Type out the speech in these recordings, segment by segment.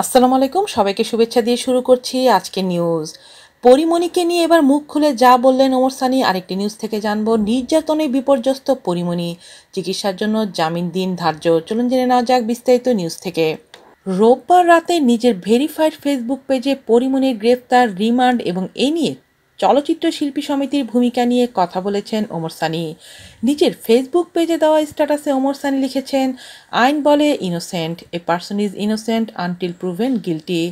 আসসালামু আলাইকুম সবাইকে শুভেচ্ছা দিয়ে শুরু করছি আজকে নিউজ পরিমণিকে নিয়ে এবার মুখ খুলে যা বললেন ওমর সানি আরেকটি নিউজ থেকে জানব নির্যাতনে বিপর্যস্ত পরিমণি চিকিৎসার জন্য জামিন দিন ধার্য চলুন জেনে নেওয়া যাক বিস্তারিত নিউজ থেকে রোববার রাতে নিজের ভেরিফাইড ফেসবুক পেজে পরিমণির গ্রেফতার রিমান্ড এবং এ নিয়ে চলচ্চিত্র শিল্পী সমিতির ভূমিকা নিয়ে কথা বলেছেন ওমর সানি নিজের ফেসবুক পেজে দেওয়া স্ট্যাটাসে ওমর সানি লিখেছেন আইন বলে innocent a person is innocent until proven guilty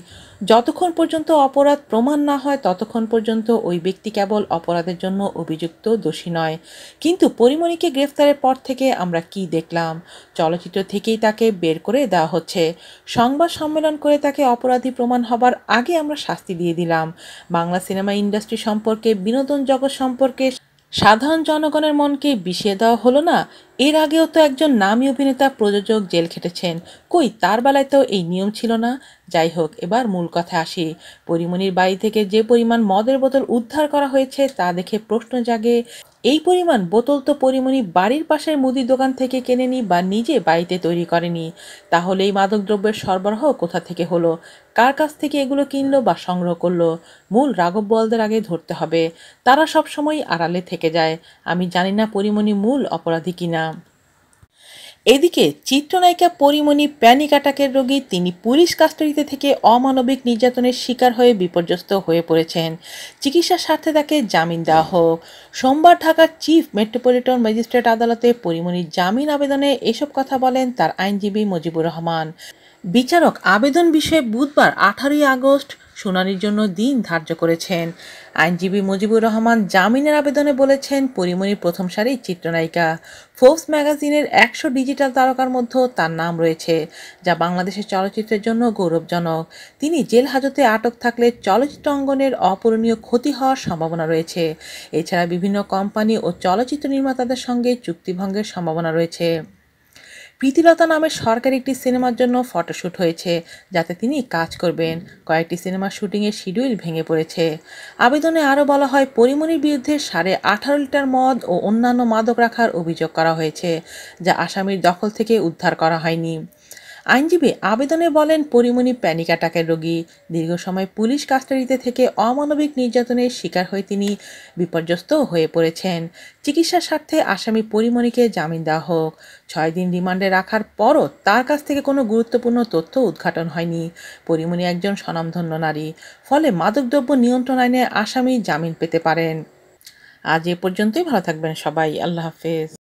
যতক্ষণ পর্যন্ত অপরাধ প্রমাণ না হয় ততক্ষণ পর্যন্ত ওই ব্যক্তি কেবল অপরাধের জন্য অভিযুক্ত দোষী নয় কিন্তু পরিমণিকে গ্রেফতারের পর থেকে আমরা কি দেখলাম চলচ্চিত্র থেকেই তাকে বের করে দেওয়া হচ্ছে সংবাদ সম্মেলন করে তাকে অপরাধী প্রমাণ হবার আগে আমরা শাস্তি দিয়ে দিলাম বাংলা সিনেমা ইন্ডাস্ট্রি সম্পর্কে বিনোদন জগৎ সম্পর্কে সাধারণ জনগণের মনকে বিষিয়ে দেওয়া হলো না এর আগেও তো একজন নামী অভিনেতা প্রযোজক জেল খেটেছেন কই তার বেলায় তো এই নিয়ম ছিল না যাই হোক এবার মূল কথা আসি পরিমণির বাড়ি থেকে যে পরিমাণ মদের বোতল উদ্ধার করা হয়েছে তা দেখে প্রশ্ন জাগে এই পরিমাণ বোতল তো পরিমণি বাড়ির পাশের মুদি দোকান থেকে কেনেনি বা নিজে বাড়িতে তৈরি করেনি তাহলে এই মাদকদ্রব্যের সরবরাহ কোথা থেকে হলো কার কাছ থেকে এগুলো কিনলো বা সংগ্রহ করলো মূল রাঘব বলদের আগে ধরতে হবে তারা সবসময় আড়ালে থেকে যায় আমি জানি না পরিমণি মূল অপরাধী কিনা এদিকে চিত্রনায়িকা পরিমণি প্যানিক অ্যাটাকের রোগী তিনি পুলিশ কাস্টডিতে থেকে অমানবিক নির্যাতনের শিকার হয়ে বিপর্যস্ত হয়ে পড়েছেন চিকিৎসার স্বার্থে তাকে জামিন দেওয়া হোক সোমবার ঢাকার চিফ মেট্রোপলিটন ম্যাজিস্ট্রেট আদালতে পরিমণির জামিন আবেদনে এসব কথা বলেন তার আইনজীবী মুজিবুর রহমান বিচারক আবেদন বিষয়ে বুধবার আঠারোই আগস্ট শুনানির জন্য দিন ধার্য করেছেন আইনজীবী মুজিবুর রহমান জামিনের আবেদনে বলেছেন পরিমণি প্রথম সারির চিত্রনায়িকা ফোর্স ম্যাগাজিনের একশো ডিজিটাল তারকার মধ্যেও তার নাম রয়েছে যা বাংলাদেশের চলচ্চিত্রের জন্য গৌরবজনক তিনি জেল হাজতে আটক থাকলে চলচ্চিত্র অঙ্গনের অপূরণীয় ক্ষতি হওয়ার সম্ভাবনা রয়েছে এছাড়া বিভিন্ন কোম্পানি ও চলচ্চিত্র নির্মাতাদের সঙ্গে চুক্তিভঙ্গের সম্ভাবনা রয়েছে প্রীতিলতা নামের সরকারি একটি সিনেমার জন্য ফটোশ্যুট হয়েছে যাতে তিনি কাজ করবেন কয়েকটি সিনেমার শুটিংয়ের শিডিউল ভেঙে পড়েছে আবেদনে আরও বলা হয় পরিমণির বিরুদ্ধে সাড়ে আঠারো লিটার মদ ও অন্যান্য মাদক রাখার অভিযোগ করা হয়েছে যা আসামির দখল থেকে উদ্ধার করা হয়নি আইনজীবী আবেদনে বলেন পরিমণি প্যানিক অ্যাটাকের রোগী দীর্ঘ সময় পুলিশ কাস্টাডিতে থেকে অমানবিক নির্যাতনের শিকার হয়ে তিনি বিপর্যস্ত হয়ে পড়েছেন চিকিৎসার স্বার্থে আসামি পরিমণিকে জামিন দেওয়া হোক ছয় দিন রিমান্ডে রাখার পরও তার কাছ থেকে কোনো গুরুত্বপূর্ণ তথ্য উদ্ঘাটন হয়নি পরিমণি একজন স্বনামধন্য নারী ফলে মাদকদ্রব্য নিয়ন্ত্রণ আইনে আসামি জামিন পেতে পারেন আজ এ পর্যন্তই ভালো থাকবেন সবাই আল্লাহ হাফেজ